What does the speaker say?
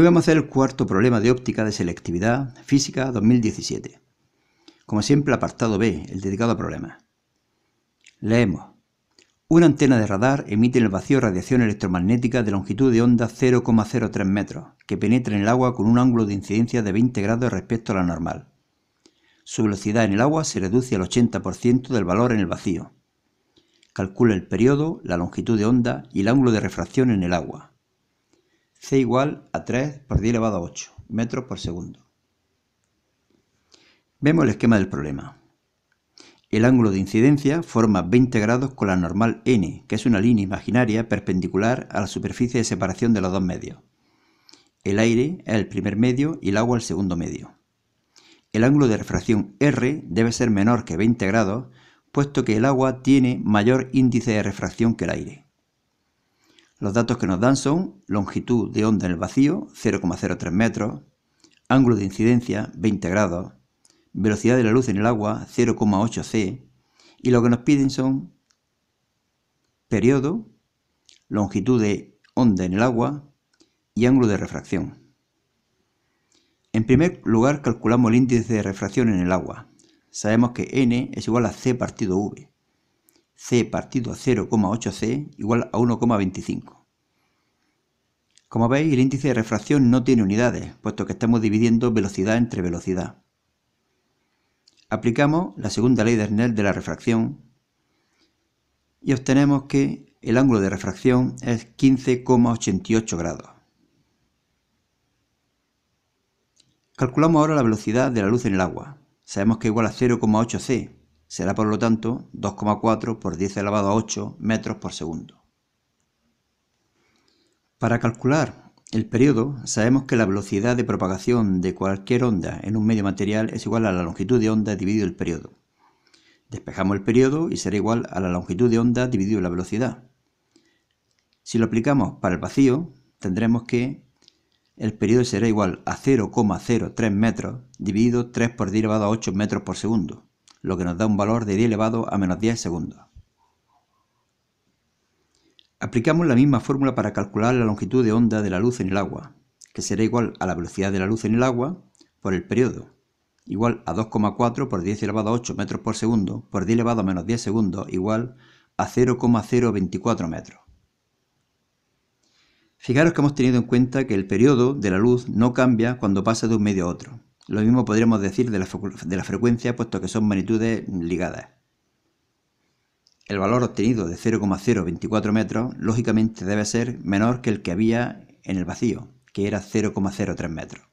Hoy vamos a hacer el cuarto problema de óptica de selectividad física 2017. Como siempre, apartado B, el dedicado a problemas. Leemos. Una antena de radar emite en el vacío radiación electromagnética de longitud de onda 0,03 metros, que penetra en el agua con un ángulo de incidencia de 20 grados respecto a la normal. Su velocidad en el agua se reduce al 80% del valor en el vacío. Calcula el periodo, la longitud de onda y el ángulo de refracción en el agua c igual a 3 por 10 elevado a 8 metros por segundo. Vemos el esquema del problema. El ángulo de incidencia forma 20 grados con la normal n, que es una línea imaginaria perpendicular a la superficie de separación de los dos medios. El aire es el primer medio y el agua el segundo medio. El ángulo de refracción R debe ser menor que 20 grados, puesto que el agua tiene mayor índice de refracción que el aire. Los datos que nos dan son longitud de onda en el vacío, 0,03 metros, ángulo de incidencia, 20 grados, velocidad de la luz en el agua, 0,8 c, y lo que nos piden son periodo, longitud de onda en el agua y ángulo de refracción. En primer lugar calculamos el índice de refracción en el agua. Sabemos que n es igual a c partido v c partido a 0,8c igual a 1,25. Como veis, el índice de refracción no tiene unidades, puesto que estamos dividiendo velocidad entre velocidad. Aplicamos la segunda ley de Snell de la refracción y obtenemos que el ángulo de refracción es 15,88 grados. Calculamos ahora la velocidad de la luz en el agua. Sabemos que es igual a 0,8c, Será por lo tanto 2,4 por 10 elevado a 8 metros por segundo. Para calcular el periodo, sabemos que la velocidad de propagación de cualquier onda en un medio material es igual a la longitud de onda dividido el periodo. Despejamos el periodo y será igual a la longitud de onda dividido la velocidad. Si lo aplicamos para el vacío, tendremos que el periodo será igual a 0,03 metros dividido 3 por 10 elevado a 8 metros por segundo lo que nos da un valor de 10 elevado a menos 10 segundos. Aplicamos la misma fórmula para calcular la longitud de onda de la luz en el agua, que será igual a la velocidad de la luz en el agua por el periodo, igual a 2,4 por 10 elevado a 8 metros por segundo por 10 elevado a menos 10 segundos, igual a 0,024 metros. Fijaros que hemos tenido en cuenta que el periodo de la luz no cambia cuando pasa de un medio a otro, lo mismo podríamos decir de la, de la frecuencia, puesto que son magnitudes ligadas. El valor obtenido de 0,024 metros, lógicamente, debe ser menor que el que había en el vacío, que era 0,03 metros.